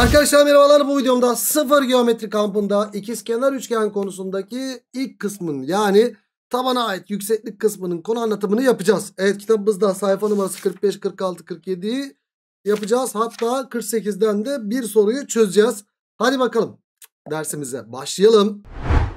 Arkadaşlar merhabalar bu videomda sıfır geometri kampında ikizkenar üçgen konusundaki ilk kısmın yani tabana ait yükseklik kısmının konu anlatımını yapacağız. Evet kitabımızda sayfa numarası 45, 46, 47 yapacağız. Hatta 48'den de bir soruyu çözeceğiz. Hadi bakalım dersimize başlayalım.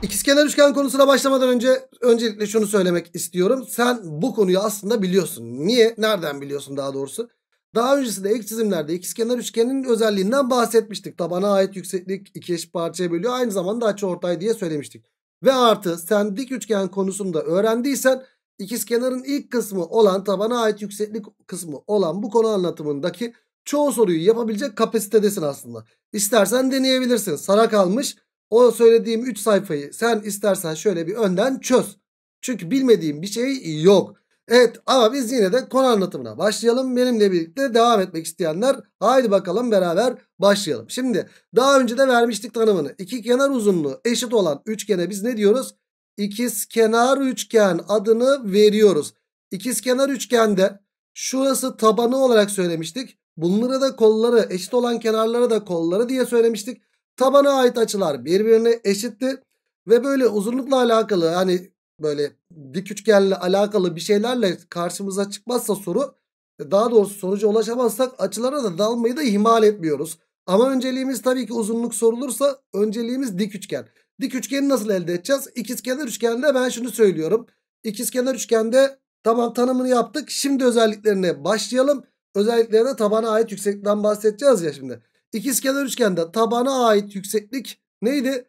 İkizkenar üçgen konusuna başlamadan önce öncelikle şunu söylemek istiyorum. Sen bu konuyu aslında biliyorsun. Niye? Nereden biliyorsun daha doğrusu? Daha öncesinde ek çizimlerde ikizkenar üçgenin özelliğinden bahsetmiştik. Tabana ait yükseklik iki eşit parçaya bölüyor. Aynı zamanda açıortay diye söylemiştik. Ve artı sen dik üçgen konusunda öğrendiysen ikizkenarın ilk kısmı olan tabana ait yükseklik kısmı olan bu konu anlatımındaki çoğu soruyu yapabilecek kapasitedesin aslında. İstersen deneyebilirsin. Sana kalmış o söylediğim 3 sayfayı sen istersen şöyle bir önden çöz. Çünkü bilmediğim bir şey yok. Evet ama biz yine de konu anlatımına başlayalım. Benimle birlikte devam etmek isteyenler haydi bakalım beraber başlayalım. Şimdi daha önce de vermiştik tanımını. İki kenar uzunluğu eşit olan üçgene biz ne diyoruz? İkiz kenar üçgen adını veriyoruz. İkiz kenar üçgende şurası tabanı olarak söylemiştik. Bunlara da kolları eşit olan kenarlara da kolları diye söylemiştik. Tabana ait açılar birbirine eşitti. Ve böyle uzunlukla alakalı hani böyle dik üçgenle alakalı bir şeylerle karşımıza çıkmazsa soru e, daha doğrusu sonuca ulaşamazsak açılara da dalmayı da ihmal etmiyoruz. Ama önceliğimiz tabii ki uzunluk sorulursa önceliğimiz dik üçgen. Dik üçgeni nasıl elde edeceğiz? İkizkenar üçgende ben şunu söylüyorum. İkizkenar üçgende tamam tanımını yaptık. Şimdi özelliklerine başlayalım. Özelliklerine tabana ait yükseklikten bahsedeceğiz ya şimdi. İkizkenar üçgende tabana ait yükseklik neydi?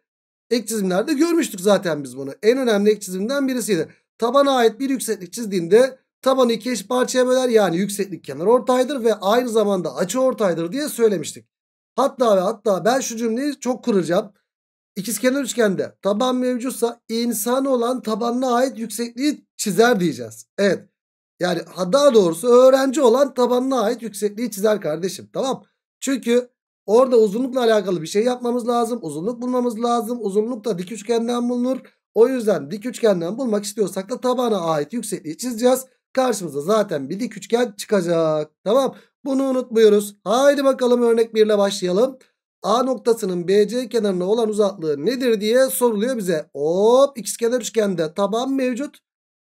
Ek çizimlerde görmüştük zaten biz bunu. En önemli ek çizimden birisiydi. Tabana ait bir yükseklik çizdiğinde tabanı iki eş parçaya böler. Yani yükseklik kenar ortaydır ve aynı zamanda açı ortaydır diye söylemiştik. Hatta ve hatta ben şu cümleyi çok kuracağım. İkizkenar üçgende taban mevcutsa insan olan tabanına ait yüksekliği çizer diyeceğiz. Evet. Yani daha doğrusu öğrenci olan tabanına ait yüksekliği çizer kardeşim. Tamam. Çünkü Orada uzunlukla alakalı bir şey yapmamız lazım. Uzunluk bulmamız lazım. Uzunluk da dik üçgenden bulunur. O yüzden dik üçgenden bulmak istiyorsak da tabana ait yüksekliği çizeceğiz. Karşımıza zaten bir dik üçgen çıkacak. Tamam. Bunu unutmuyoruz. Haydi bakalım örnek 1 ile başlayalım. A noktasının BC kenarına olan uzaklığı nedir diye soruluyor bize. Hop ikizkenar üçgende taban mevcut.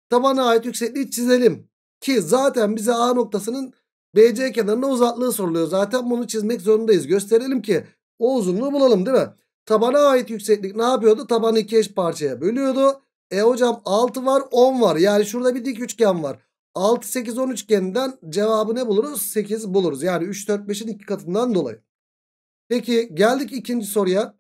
Tabana ait yüksekliği çizelim. Ki zaten bize A noktasının BC kenarına uzaklığı soruluyor. Zaten bunu çizmek zorundayız. Gösterelim ki o uzunluğu bulalım değil mi? Tabana ait yükseklik ne yapıyordu? Tabanı iki eş parçaya bölüyordu. E hocam 6 var 10 var. Yani şurada bir dik üçgen var. 6 8 10 üçgeninden cevabı ne buluruz? 8 buluruz. Yani 3 4 5'in iki katından dolayı. Peki geldik ikinci soruya.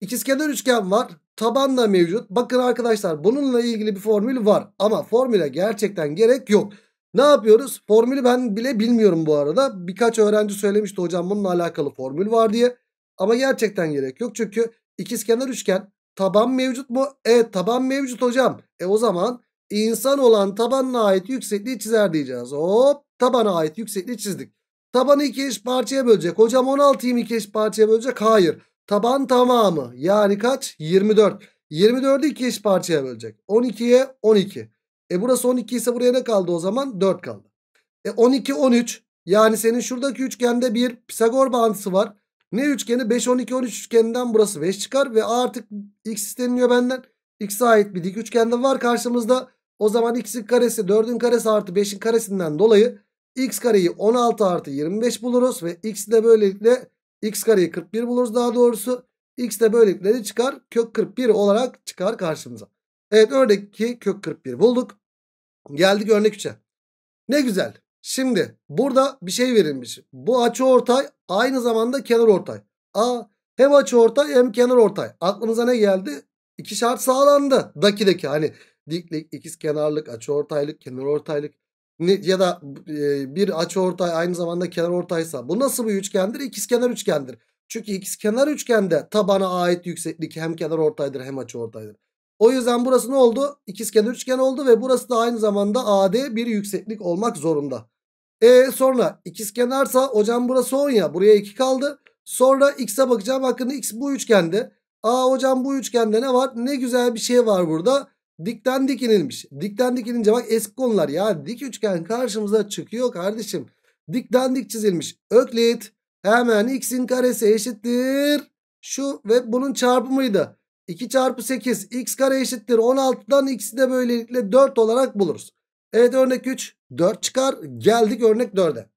İkizkenar üçgen var. Taban da mevcut. Bakın arkadaşlar bununla ilgili bir formül var. Ama formüle gerçekten gerek yok. Ne yapıyoruz? Formülü ben bile bilmiyorum bu arada. Birkaç öğrenci söylemişti hocam bununla alakalı formül var diye. Ama gerçekten gerek yok. Çünkü ikizkenar üçgen taban mevcut mu? E taban mevcut hocam. E o zaman insan olan tabanına ait yüksekliği çizer diyeceğiz. Hop tabana ait yüksekliği çizdik. Tabanı iki eş parçaya bölecek. Hocam 16'yı iki eş parçaya bölecek? Hayır. Taban tamamı yani kaç? 24. 24'ü iki eş parçaya bölecek. 12'ye 12. E burası 12 ise buraya ne kaldı o zaman? 4 kaldı. E 12 13 yani senin şuradaki üçgende bir Pisagor bağıntısı var. Ne üçgeni? 5 12 13 üçgeninden burası 5 çıkar ve artık x isteniyor benden. X'e ait bir dik üçgende var karşımızda. O zaman x'in karesi 4'ün karesi artı 5'in karesinden dolayı x kareyi 16 artı 25 buluruz ve x de böylelikle x kareyi 41 buluruz daha doğrusu. X de böylelikle de çıkar kök 41 olarak çıkar karşımıza. Evet örnek kök 41 bulduk. Geldik örnek 3'e. Ne güzel. Şimdi burada bir şey verilmiş. Bu açı ortay aynı zamanda kenar ortay. A hem açı ortay hem kenar ortay. Aklınıza ne geldi? İki şart sağlandı. Dakideki hani diklik, ikiz kenarlık, açı ortaylık, kenar ortaylık ya da e, bir açı ortay aynı zamanda kenar ortaysa bu nasıl bir üçgendir? İkiz kenar üçgendir. Çünkü ikiz kenar üçgende tabana ait yükseklik hem kenar ortaydır hem açı ortaydır. O yüzden burası ne oldu? İkizkenar üçgen oldu ve burası da aynı zamanda AD bir yükseklik olmak zorunda. E sonra ikizkenarsa hocam burası 10 ya buraya 2 kaldı. Sonra x'e bakacağım bakın x bu üçgende. Aa hocam bu üçgende ne var? Ne güzel bir şey var burada. Dikten dikinilmiş. Dikten dikilince bak eski konular ya dik üçgen karşımıza çıkıyor kardeşim. Dikten dik çizilmiş. Öklit hemen x'in karesi eşittir. Şu ve bunun çarpımıydı. 2 çarpı 8 x kare eşittir 16'dan x'i de böylelikle 4 olarak buluruz. Evet örnek 3 4 çıkar geldik örnek 4'e.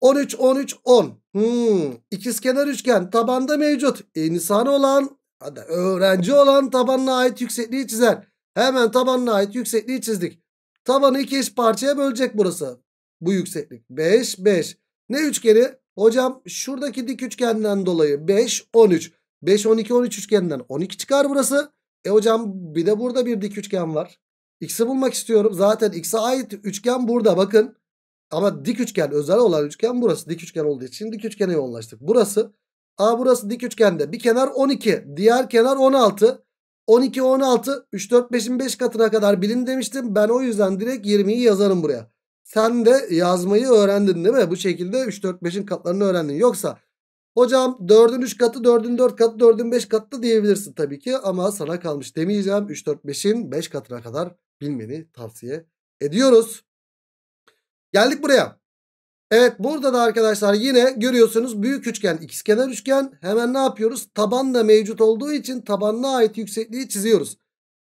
13 13 10 hmm, ikizkenar üçgen tabanda mevcut insan olan hadi öğrenci olan tabanına ait yüksekliği çizer. Hemen tabanına ait yüksekliği çizdik. Tabanı iki eş parçaya bölecek burası. Bu yükseklik 5 5. Ne üçgeni? Hocam şuradaki dik üçgenden dolayı 5 13. 5, 12, 13 üçgeninden 12 çıkar burası. E hocam bir de burada bir dik üçgen var. X'i bulmak istiyorum. Zaten X'e ait üçgen burada bakın. Ama dik üçgen özel olan üçgen burası. Dik üçgen olduğu için dik üçgene yoğunlaştık. Burası. A burası dik üçgende. Bir kenar 12. Diğer kenar 16. 12, 16. 3, 4, 5'in 5 katına kadar bilin demiştim. Ben o yüzden direkt 20'yi yazarım buraya. Sen de yazmayı öğrendin değil mi? Bu şekilde 3, 4, 5'in katlarını öğrendin. Yoksa Hocam 4'ün 3 katı 4'ün 4 katı 4'ün 5 katı diyebilirsin tabii ki ama sana kalmış demeyeceğim. 3 4 5'in 5 katına kadar bilmeni tavsiye ediyoruz. Geldik buraya. Evet burada da arkadaşlar yine görüyorsunuz büyük üçgen ikizkenar üçgen hemen ne yapıyoruz? Taban da mevcut olduğu için tabanına ait yüksekliği çiziyoruz.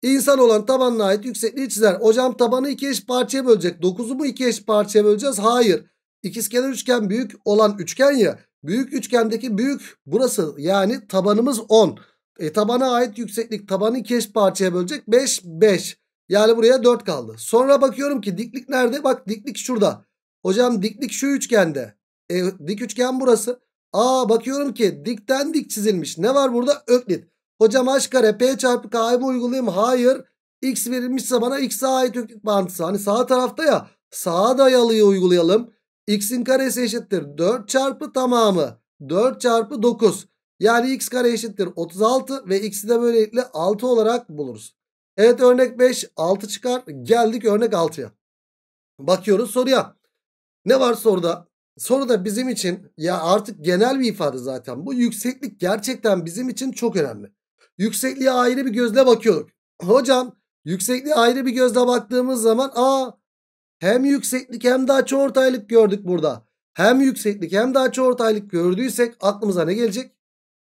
İnsan olan tabanına ait yüksekliği çizer. Hocam tabanı iki eş parçaya bölecek. 9'u mu iki eş parçaya böleceğiz? Hayır. İkizkenar üçgen büyük olan üçgen ya. Büyük üçgendeki büyük burası yani tabanımız 10. E tabana ait yükseklik tabanı iki parçaya bölecek 5 5. Yani buraya 4 kaldı. Sonra bakıyorum ki diklik nerede? Bak diklik şurada. Hocam diklik şu üçgende. E, dik üçgen burası. Aa bakıyorum ki dikten dik çizilmiş. Ne var burada? Öklit. Hocam h kare p çarpı k'yı mı uygulayayım? Hayır. x verilmişse bana x'e ait öklit bağıntısı. Hani sağ tarafta ya sağa dayalıyı uygulayalım x'in karesi eşittir 4 çarpı tamamı 4 çarpı 9. Yani x kare eşittir 36 ve x'i de böylelikle 6 olarak buluruz. Evet örnek 5 6 çıkar. Geldik örnek 6'ya. Bakıyoruz soruya. Ne var soruda? Soruda bizim için ya artık genel bir ifade zaten bu. Yükseklik gerçekten bizim için çok önemli. Yüksekliğe ayrı bir gözle bakıyorduk. Hocam yüksekliğe ayrı bir gözle baktığımız zaman aa hem yükseklik hem de açı ortaylık gördük burada. Hem yükseklik hem de açı ortaylık gördüysek aklımıza ne gelecek?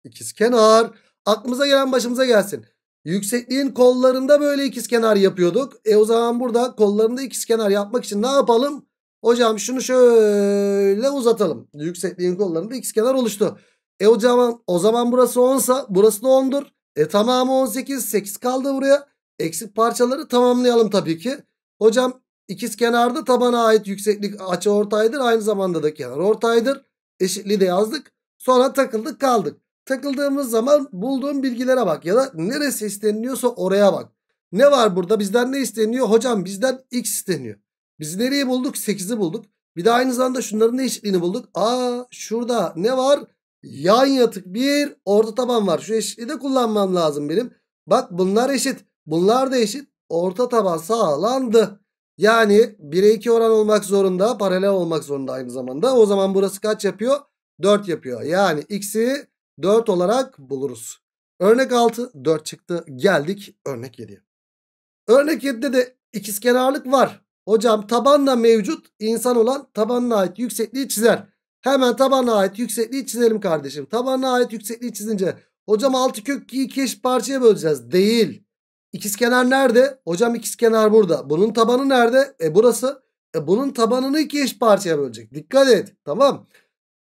İkiz kenar. Aklımıza gelen başımıza gelsin. Yüksekliğin kollarında böyle ikiz kenar yapıyorduk. E o zaman burada kollarında ikiz kenar yapmak için ne yapalım? Hocam şunu şöyle uzatalım. Yüksekliğin kollarında ikiz kenar oluştu. E o zaman, o zaman burası 10'sa burası da 10'dur. E tamamı 18. 8 kaldı buraya. Eksik parçaları tamamlayalım tabii ki. Hocam İkiz kenarda tabana ait yükseklik açı ortaydır. Aynı zamanda da kenar ortaydır. Eşitliği de yazdık. Sonra takıldık kaldık. Takıldığımız zaman bulduğum bilgilere bak ya da neresi isteniliyorsa oraya bak. Ne var burada bizden ne isteniyor? Hocam bizden x isteniyor. Biz nereyi bulduk? 8'i bulduk. Bir de aynı zamanda şunların ne eşitliğini bulduk. Aa şurada ne var? Yan yatık bir orta taban var. Şu eşitliği de kullanmam lazım benim. Bak bunlar eşit. Bunlar da eşit. Orta taban sağlandı. Yani 1'e 2 oran olmak zorunda. Paralel olmak zorunda aynı zamanda. O zaman burası kaç yapıyor? 4 yapıyor. Yani x'i 4 olarak buluruz. Örnek 6 4 çıktı. Geldik örnek 7'ye. Örnek 7'de de ikizkenarlık var. Hocam tabanla mevcut insan olan tabanına ait yüksekliği çizer. Hemen tabanına ait yüksekliği çizelim kardeşim. Tabanına ait yüksekliği çizince hocam 6 kök 2'yi iki parçaya böleceğiz. Değil. İkizkenar nerede? Hocam ikizkenar burada. Bunun tabanı nerede? E burası. E bunun tabanını iki eş parçaya bölecek. Dikkat et. Tamam.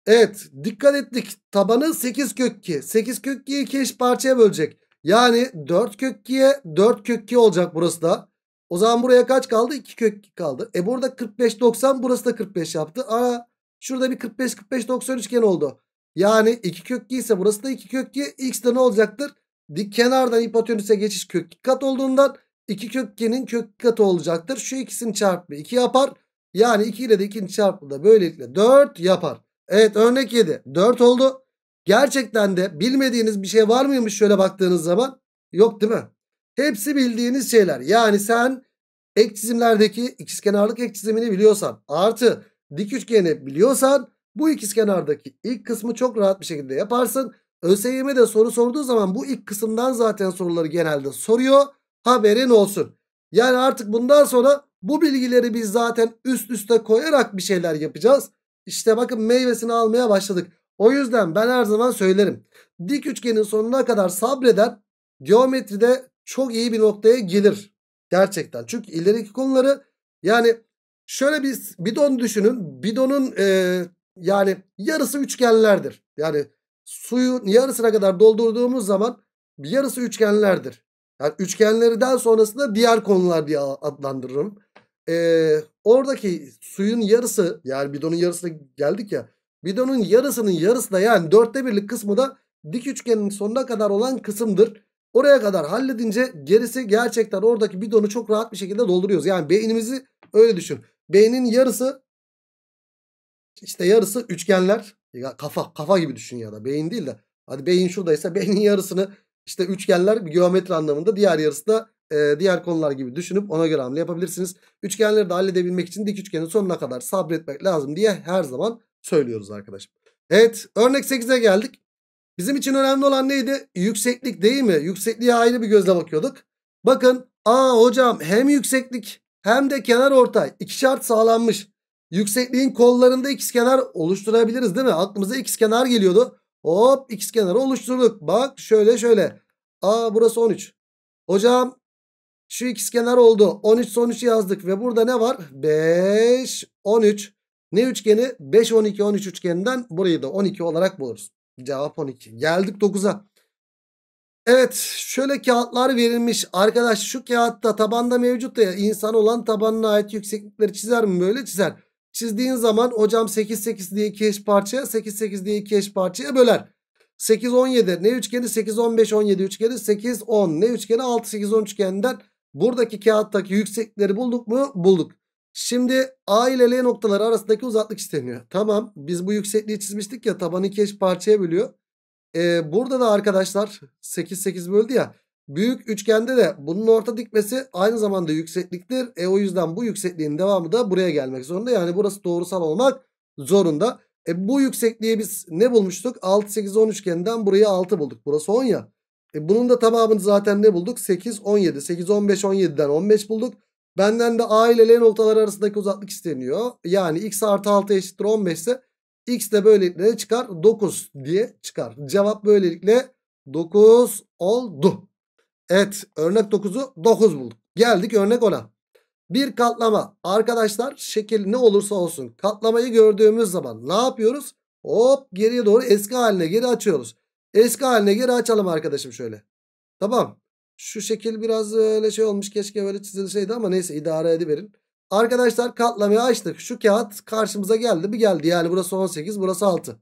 Evet. Dikkat ettik. Tabanı 8 kök 2. 8 kök 2'yi iki eş parçaya bölecek. Yani 4 kök 2'ye 4 kök 2 olacak burası da. O zaman buraya kaç kaldı? 2 kök 2 kaldı. E burada 45 90 burası da 45 yaptı. Aa şurada bir 45 45 90 üçgen oldu. Yani 2 kök 2 ise burası da 2 kök 2. X de ne olacaktır? Dik kenardan hipotenüse geçiş kök kat olduğundan iki kökgenin kök katı olacaktır. Şu ikisini çarpma 2 iki yapar. Yani 2 ile de 2'nin çarpımı da böylelikle 4 yapar. Evet örnek 7. 4 oldu. Gerçekten de bilmediğiniz bir şey var mıymış şöyle baktığınız zaman? Yok değil mi? Hepsi bildiğiniz şeyler. Yani sen ek çizimlerdeki ikizkenarlık ek çizimini biliyorsan artı dik üçgeni biliyorsan bu ikizkenardaki ilk kısmı çok rahat bir şekilde yaparsın. ÖSYM de soru sorduğu zaman bu ilk kısımdan zaten soruları genelde soruyor. Haberin olsun. Yani artık bundan sonra bu bilgileri biz zaten üst üste koyarak bir şeyler yapacağız. İşte bakın meyvesini almaya başladık. O yüzden ben her zaman söylerim. Dik üçgenin sonuna kadar sabreden geometride çok iyi bir noktaya gelir. Gerçekten. Çünkü ileriki konuları yani şöyle bir bidon düşünün. Bidonun e, yani yarısı üçgenlerdir. Yani suyun yarısına kadar doldurduğumuz zaman yarısı üçgenlerdir. Yani üçgenlerden sonrasında diğer konular diye adlandırırım. Ee, oradaki suyun yarısı yani bidonun yarısına geldik ya. Bidonun yarısının yarısı da yani dörtte birlik kısmı da dik üçgenin sonuna kadar olan kısımdır. Oraya kadar halledince gerisi gerçekten oradaki bidonu çok rahat bir şekilde dolduruyoruz. Yani beynimizi öyle düşün. Beynin yarısı işte yarısı üçgenler. Ya kafa kafa gibi düşün ya da beyin değil de. Hadi beyin şuradaysa beynin yarısını işte üçgenler geometri anlamında diğer yarısı da e, diğer konular gibi düşünüp ona göre hamle yapabilirsiniz. Üçgenleri de halledebilmek için dik üçgenin sonuna kadar sabretmek lazım diye her zaman söylüyoruz arkadaşım. Evet örnek 8'e geldik. Bizim için önemli olan neydi? Yükseklik değil mi? Yüksekliğe ayrı bir gözle bakıyorduk. Bakın aa hocam hem yükseklik hem de kenar ortay iki şart sağlanmış. Yüksekliğin kollarında ikizkenar oluşturabiliriz değil mi? Aklımıza ikizkenar geliyordu. Hop ikizkenarı oluşturduk. Bak şöyle şöyle. Aa burası 13. Hocam şu ikizkenar oldu. 13 13 yazdık ve burada ne var? 5 13. Ne üçgeni? 5 12 13 üçgeninden burayı da 12 olarak buluruz. Cevap 12. Geldik 9'a. Evet şöyle kağıtlar verilmiş. Arkadaş şu kağıtta tabanda mevcut ya insan olan tabanına ait yükseklikleri çizer mi? Böyle çizer. Çizdiğin zaman hocam 8 8 diye 2 eş parçaya 8 8 diye 2 eş parçaya böler. 8 17 ne üçgeni 8 15 17 üçgeni 8 10 ne üçgeni 6 8 10 üçgeninden buradaki kağıttaki yüksekleri bulduk mu? Bulduk. Şimdi A ile L noktaları arasındaki uzaklık isteniyor. Tamam biz bu yüksekliği çizmiştik ya tabanı 2 eş parçaya bölüyor. Ee, burada da arkadaşlar 8 8 böldü ya. Büyük üçgende de bunun orta dikmesi aynı zamanda yüksekliktir. E o yüzden bu yüksekliğin devamı da buraya gelmek zorunda. Yani burası doğrusal olmak zorunda. E bu yüksekliği biz ne bulmuştuk? 6, 8, 10 üçgeninden burayı 6 bulduk. Burası 10 ya. E bunun da tamamını zaten ne bulduk? 8, 17. 8, 15, 17'den 15 bulduk. Benden de A ile L noktalar arasındaki uzaklık isteniyor. Yani x artı 6 eşittir 15 ise x de böylelikle çıkar? 9 diye çıkar. Cevap böylelikle 9 oldu. Evet örnek 9'u 9 bulduk. Geldik örnek 10'a. Bir katlama arkadaşlar şekil ne olursa olsun katlamayı gördüğümüz zaman ne yapıyoruz? Hop geriye doğru eski haline geri açıyoruz. Eski haline geri açalım arkadaşım şöyle. Tamam. Şu şekil biraz öyle şey olmuş keşke böyle çizilseydi ama neyse idare ediverin. Arkadaşlar katlamayı açtık. Şu kağıt karşımıza geldi bir geldi. Yani burası 18 burası 6.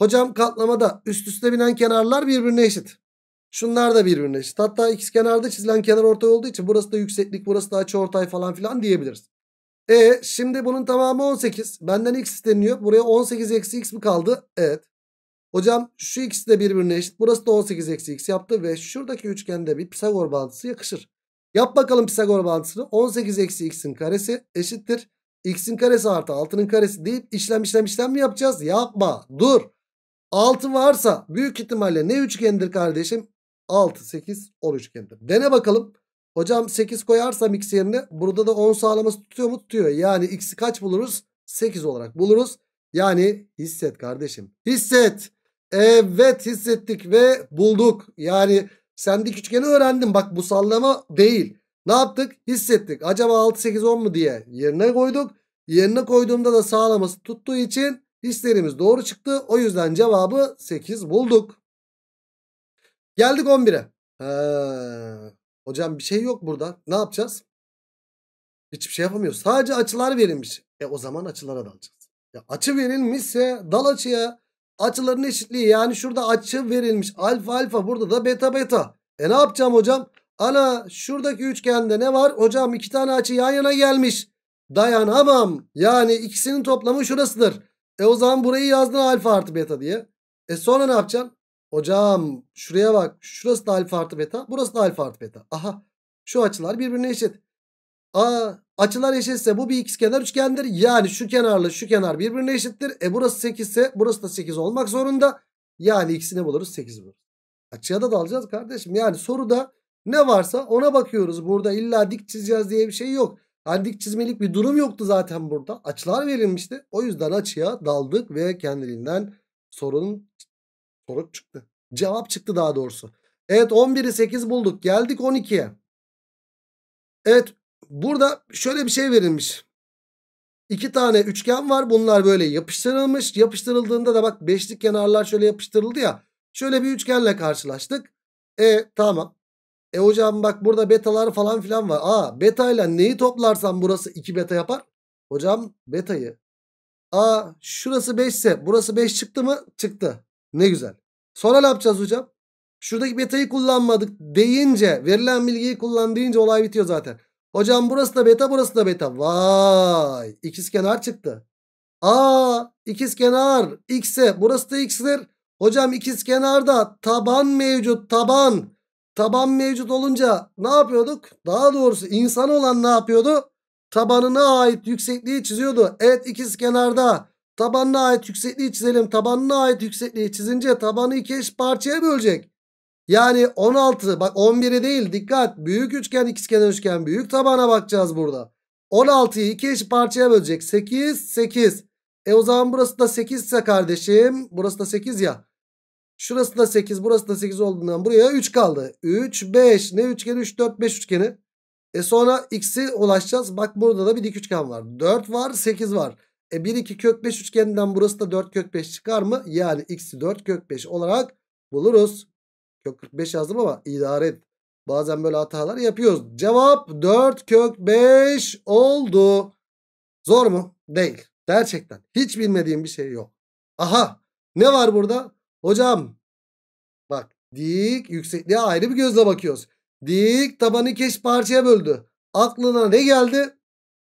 Hocam katlamada üst üste binen kenarlar birbirine eşit. Şunlar da birbirine eşit. Hatta x kenarda çizilen kenar ortay olduğu için burası da yükseklik burası da açı ortay falan filan diyebiliriz. E şimdi bunun tamamı 18. Benden x isteniyor. Buraya 18 eksi x mi kaldı? Evet. Hocam şu ikisi de birbirine eşit. Burası da 18 eksi x yaptı ve şuradaki üçgende bir Pisagor bağıntısı yakışır. Yap bakalım Pisagor bağıntısını. 18 eksi x'in karesi eşittir. x'in karesi artı 6'nın karesi deyip işlem işlem işlem mi yapacağız? Yapma. Dur. 6 varsa büyük ihtimalle ne üçgendir kardeşim? 6, 8, 10 üçgendir. Dene bakalım. Hocam 8 koyarsam x yerine burada da 10 sağlaması tutuyor mu? Tutuyor. Yani x'i kaç buluruz? 8 olarak buluruz. Yani hisset kardeşim. Hisset. Evet hissettik ve bulduk. Yani sendik üçgeni öğrendim. Bak bu sallama değil. Ne yaptık? Hissettik. Acaba 6, 8, 10 mu diye yerine koyduk. Yerine koyduğumda da sağlaması tuttuğu için hislerimiz doğru çıktı. O yüzden cevabı 8 bulduk. Geldik 11'e. hocam bir şey yok burada. Ne yapacağız? Hiçbir şey yapamıyoruz. Sadece açılar verilmiş. E o zaman açılara dalacağız. Ya açı verilmişse dal açıya. Açıların eşitliği yani şurada açı verilmiş. Alfa alfa burada da beta beta. E ne yapacağım hocam? Ana şuradaki üçgende ne var? Hocam iki tane açı yan yana gelmiş. Dayanamam. Yani ikisinin toplamı şurasıdır. E o zaman burayı yazdın alfa artı beta diye. E sonra ne yapacaksın? Hocam şuraya bak. Şurası da alfa artı beta. Burası da alfa artı beta. Aha. Şu açılar birbirine eşit. Aa, açılar eşitse bu bir ikizkenar üçgendir. Yani şu kenarla şu kenar birbirine eşittir. E burası 8 ise burası da 8 olmak zorunda. Yani ikisini buluruz 8 buluruz. Açıya da dalacağız kardeşim. Yani soruda ne varsa ona bakıyoruz. Burada illa dik çizeceğiz diye bir şey yok. Hani dik çizmelik bir durum yoktu zaten burada. Açılar verilmişti. O yüzden açıya daldık ve kendiliğinden sorunun Sonuç çıktı. Cevap çıktı daha doğrusu. Evet 11'i 8 bulduk. Geldik 12'ye. Evet burada şöyle bir şey verilmiş. İki tane üçgen var. Bunlar böyle yapıştırılmış. Yapıştırıldığında da bak beşlik kenarlar şöyle yapıştırıldı ya. Şöyle bir üçgenle karşılaştık. E tamam. E hocam bak burada betalar falan filan var. Aa beta ile neyi toplarsam burası 2 beta yapar? Hocam betayı. Aa şurası 5 ise burası 5 çıktı mı? Çıktı. Ne güzel. Sonra ne yapacağız hocam? Şuradaki beta'yı kullanmadık deyince verilen bilgiyi kullan deyince olay bitiyor zaten. Hocam burası da beta burası da beta. Vay ikiz kenar çıktı. Aa ikiz kenar x'e burası da x'tir. Hocam ikiz kenarda taban mevcut taban. Taban mevcut olunca ne yapıyorduk? Daha doğrusu insan olan ne yapıyordu? Tabanına ait yüksekliği çiziyordu. Evet ikiz kenarda Tabanına ait yüksekliği çizelim. Tabanına ait yüksekliği çizince tabanı iki eş parçaya bölecek. Yani 16 bak 11'i değil dikkat. Büyük üçgen ikizkenar üçgen büyük tabana bakacağız burada. 16'yı iki eş parçaya bölecek. 8 8. E o zaman burası da 8 ise kardeşim. Burası da 8 ya. Şurası da 8 burası da 8 olduğundan buraya 3 kaldı. 3 5 ne üçgeni 3 4 5 üçgeni. E sonra x'i ulaşacağız. Bak burada da bir dik üçgen var. 4 var 8 var. E 1 2 kök 5 üçgeninden burası da 4 kök 5 çıkar mı? Yani x'i 4 kök 5 olarak buluruz. Kök 45 yazdım ama idare et. Bazen böyle hatalar yapıyoruz. Cevap 4 kök 5 oldu. Zor mu? Değil. Gerçekten. Hiç bilmediğim bir şey yok. Aha. Ne var burada? Hocam. Bak. Dik yüksekliğe ayrı bir gözle bakıyoruz. Dik tabanı keş parçaya böldü. Aklına ne geldi?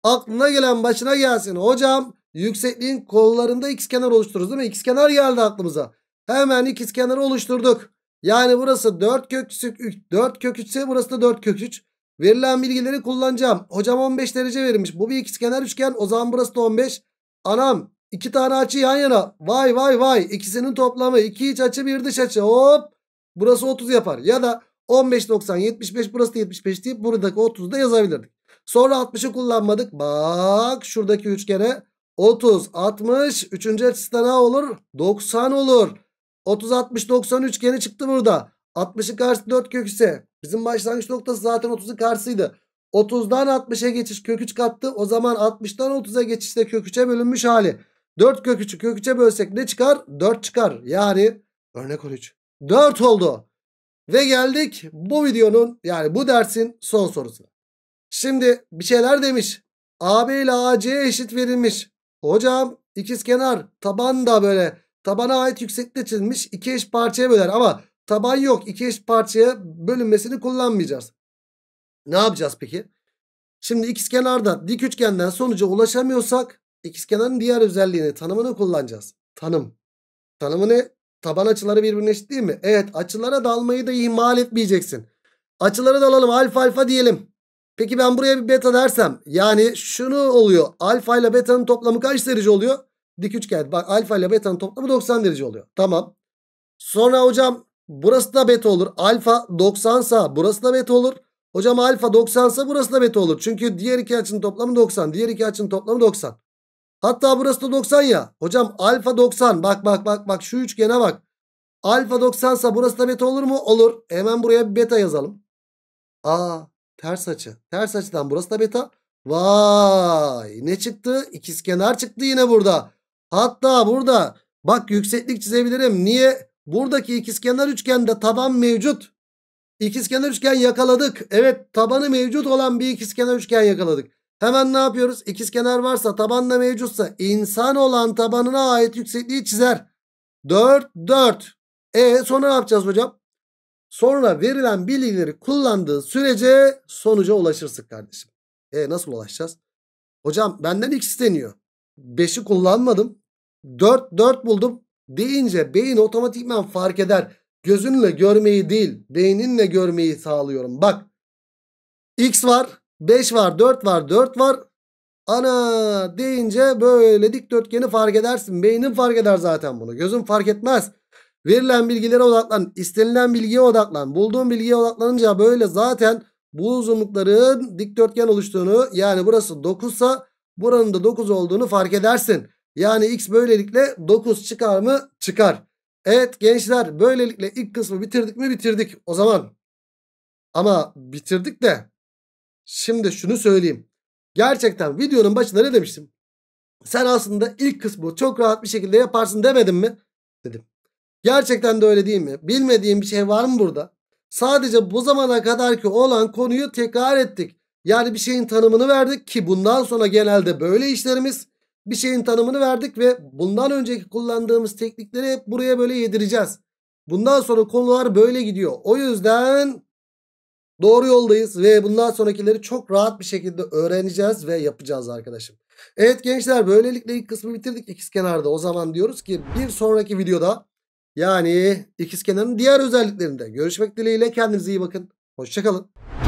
Aklına gelen başına gelsin. Hocam Yüksekliğin kollarında x kenar oluştururuz değil mi? X kenar geldi aklımıza. Hemen ikiz kenarı oluşturduk. Yani burası 4 kök 3. 4 kök 3 ise burası da 4 kök 3. Verilen bilgileri kullanacağım. Hocam 15 derece verilmiş. Bu bir ikizkenar üçgen. O zaman burası da 15. Anam iki tane açı yan yana. Vay vay vay. İkisinin toplamı. iki iç açı bir dış açı. Hop. Burası 30 yapar. Ya da 15 90 75 burası da 75 deyip buradaki 30'u da yazabilirdik. Sonra 60'ı kullanmadık. Bak şuradaki üçgene 30, 60. Üçüncü açısı ne olur? 90 olur. 30, 60, 90 üçgeni çıktı burada. 60'ın karşısı 4 kök ise. Bizim başlangıç noktası zaten 30'un karşısıydı. 30'dan 60'a geçiş kök 3 kattı. O zaman 60'dan 30'a geçişte kök 3'e bölünmüş hali. 4 kök 3'ü kök 3'e bölsek ne çıkar? 4 çıkar. Yani örnek 13. 4 oldu. Ve geldik bu videonun yani bu dersin son sorusuna. Şimdi bir şeyler demiş. AB ile AC eşit verilmiş. Hocam ikiz kenar taban da böyle tabana ait yüksekte çizilmiş iki eş parçaya böler ama taban yok. iki eş parçaya bölünmesini kullanmayacağız. Ne yapacağız peki? Şimdi ikiz kenarda dik üçgenden sonuca ulaşamıyorsak ikiz kenarın diğer özelliğini tanımını kullanacağız. Tanım. Tanımı ne? Taban açıları birbirine eşit değil mi? Evet açılara dalmayı da ihmal etmeyeceksin. Açılara dalalım alfa alfa diyelim. Peki ben buraya bir beta dersem yani şunu oluyor. Alfa ile beta'nın toplamı kaç derece oluyor? Dik üçgen. Bak alfa ile beta'nın toplamı 90 derece oluyor. Tamam. Sonra hocam burası da beta olur. Alfa 90 sa burası da beta olur. Hocam alfa 90 sa burası da beta olur. Çünkü diğer iki açının toplamı 90. Diğer iki açının toplamı 90. Hatta burası da 90 ya. Hocam alfa 90. Bak bak bak bak şu üçgene bak. Alfa 90 sa burası da beta olur mu? Olur. Hemen buraya bir beta yazalım. Aa Ters açı. Ters açıdan burası da beta. Vay ne çıktı? İkizkenar çıktı yine burada. Hatta burada bak yükseklik çizebilirim. Niye? Buradaki ikizkenar üçgende taban mevcut. İkizkenar üçgen yakaladık. Evet tabanı mevcut olan bir ikizkenar üçgen yakaladık. Hemen ne yapıyoruz? İkizkenar varsa taban da mevcutsa insan olan tabanına ait yüksekliği çizer. 4 4. E sonra ne yapacağız hocam? Sonra verilen bilgileri kullandığı sürece sonuca ulaşırsın kardeşim. E nasıl ulaşacağız? Hocam benden x isteniyor. 5'i kullanmadım. 4 4 buldum deyince beyin otomatikman fark eder. Gözünle görmeyi değil beyninle görmeyi sağlıyorum. Bak x var 5 var 4 var 4 var. Ana deyince böyle dikdörtgeni fark edersin. Beynin fark eder zaten bunu. Gözün fark etmez. Verilen bilgilere odaklan. istenilen bilgiye odaklan. Bulduğun bilgiye odaklanınca böyle zaten bu uzunlukların dikdörtgen oluştuğunu yani burası 9 sa buranın da 9 olduğunu fark edersin. Yani x böylelikle 9 çıkar mı? Çıkar. Evet gençler böylelikle ilk kısmı bitirdik mi? Bitirdik o zaman. Ama bitirdik de şimdi şunu söyleyeyim. Gerçekten videonun başında ne demiştim? Sen aslında ilk kısmı çok rahat bir şekilde yaparsın demedim mi? Dedim. Gerçekten de öyle değil mi? Bilmediğim bir şey var mı burada? Sadece bu zamana kadar ki olan konuyu tekrar ettik. Yani bir şeyin tanımını verdik ki bundan sonra genelde böyle işlerimiz. Bir şeyin tanımını verdik ve bundan önceki kullandığımız teknikleri hep buraya böyle yedireceğiz. Bundan sonra konular böyle gidiyor. O yüzden doğru yoldayız ve bundan sonrakileri çok rahat bir şekilde öğreneceğiz ve yapacağız arkadaşım. Evet gençler böylelikle ilk kısmı bitirdik ikiz kenarda. O zaman diyoruz ki bir sonraki videoda yani ikizkenarın diğer özelliklerinde görüşmek dileğiyle kendinize iyi bakın. Hoşçakalın.